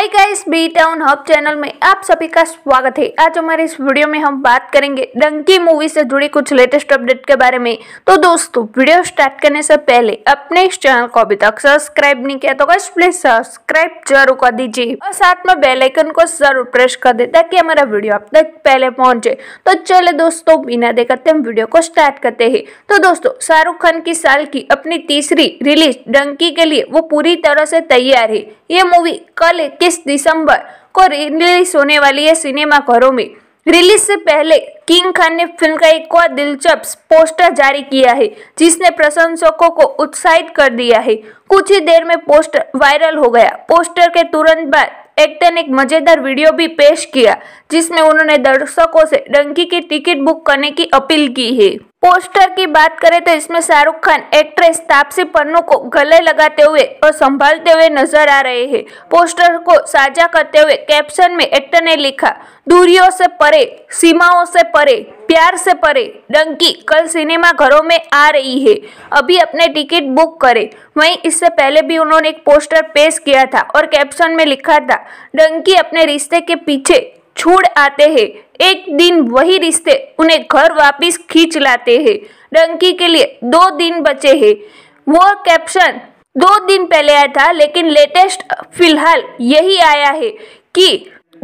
हाय guys B town hub channel में आप सभी का स्वागत है आज हमारे इस वीडियो में हम बात करेंगे डंकी मूवी से जुड़ी कुछ लेटेस्ट अपडेट के बारे में तो दोस्तों वीडियो स्टार्ट करने से पहले अपने इस चैनल को अभी तक सब्सक्राइब नहीं किया तो गाइस प्लीज सब्सक्राइब जरूर कर दीजिए और साथ में बेलाइकन को जरूर प्रेस कर दे ताकि हमारा वीडियो आप तक पहले पहुंचे तो चले दोस्तों बिना देखते हम वीडियो को स्टार्ट करते है तो दोस्तों शाहरुख खान की साल की अपनी तीसरी रिलीज डंकी के लिए वो पूरी तरह से तैयार है ये मूवी कल 26 दिसंबर को रिलीज होने वाली है सिनेमा घरों में रिलीज से पहले किंग खान ने फिल्म का एक और दिलचस्प पोस्टर जारी किया है जिसने प्रशंसकों को उत्साहित कर दिया है कुछ ही देर में पोस्टर वायरल हो गया पोस्टर के तुरंत बाद एक्टर ने एक मजेदार वीडियो भी पेश किया जिसमें उन्होंने दर्शकों से डंकी की टिकट बुक करने की अपील की है पोस्टर की बात करें तो इसमें शाहरुख खान एक्ट्रेस तापसी पन्नू को गले लगाते हुए और संभालते हुए नजर आ रहे हैं पोस्टर को साझा करते हुए कैप्शन में एक्टर ने लिखा दूरियों से परे सीमाओं से परे प्यार से परे डंकी कल सिनेमा घरों में आ रही है अभी अपने टिकट बुक करें वहीं इससे पहले भी उन्होंने एक पोस्टर पेश किया था और कैप्शन में लिखा था डंकी अपने रिश्ते के पीछे छोड़ आते हैं एक दिन वही रिश्ते उन्हें घर वापस खींच लाते हैं डंकी के लिए दो दिन बचे हैं वो कैप्शन दो दिन पहले आया था लेकिन लेटेस्ट फिलहाल यही आया है कि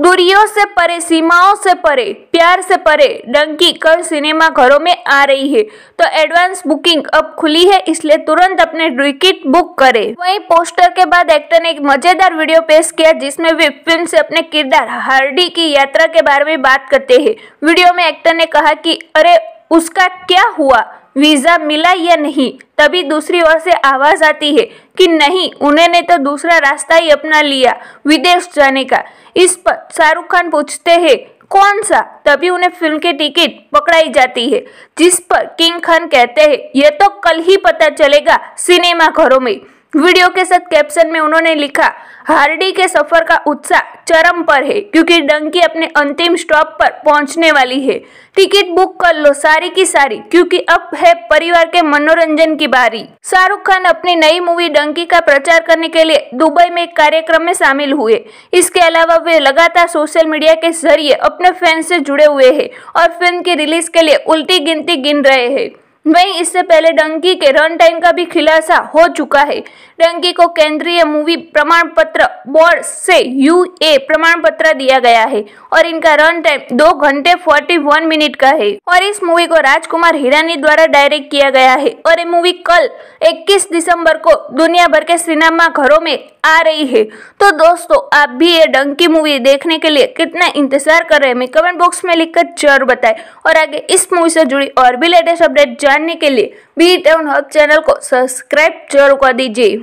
दूरियों से परे सीमाओं से परे प्यार से परे डंकी कल सिनेमा घरों में आ रही है तो एडवांस बुकिंग अब खुली है इसलिए तुरंत अपने टिकट बुक करें वहीं पोस्टर के बाद एक्टर ने एक मजेदार वीडियो पेश किया जिसमें वे फिल्म से अपने किरदार हार्डी की यात्रा के बारे में बात करते हैं वीडियो में एक्टर ने कहा कि अरे उसका क्या हुआ वीज़ा मिला या नहीं तभी दूसरी ओर से आवाज़ आती है कि नहीं उन्होंने तो दूसरा रास्ता ही अपना लिया विदेश जाने का इस पर शाहरुख खान पूछते हैं कौन सा तभी उन्हें फिल्म की टिकट पकड़ाई जाती है जिस पर किंग खान कहते हैं यह तो कल ही पता चलेगा सिनेमा घरों में वीडियो के साथ कैप्शन में उन्होंने लिखा हार्डी के सफर का उत्साह चरम पर है क्योंकि डंकी अपने अंतिम स्टॉप पर पहुंचने वाली है टिकट बुक कर लो सारी की सारी क्योंकि अब है परिवार के मनोरंजन की बारी शाहरुख खान अपनी नई मूवी डंकी का प्रचार करने के लिए दुबई में एक कार्यक्रम में शामिल हुए इसके अलावा वे लगातार सोशल मीडिया के जरिए अपने फैंस से जुड़े हुए है और फिल्म की रिलीज के लिए उल्टी गिनती गिन रहे हैं वहीं इससे पहले डंकी के रन टाइम का भी खुलासा हो चुका है डंकी को केंद्रीय मूवी प्रमाण पत्र बोर्ड से यू ए प्रमाण पत्र दिया गया है और इनका रन टाइम दो घंटे फोर्टी वन मिनट का है और इस मूवी को राजकुमार हिरानी द्वारा डायरेक्ट किया गया है और ये मूवी कल इक्कीस दिसम्बर को दुनिया भर के सिनेमा घरों में आ रही है तो दोस्तों आप भी ये डंकी मूवी देखने के लिए कितना इंतजार कर रहे हैं हमें कमेंट बॉक्स में लिखकर जरूर बताएं और आगे इस मूवी से जुड़ी और भी लेटेस्ट अपडेट जानने के लिए बी टाउन हब चैनल को सब्सक्राइब जरूर कर दीजिए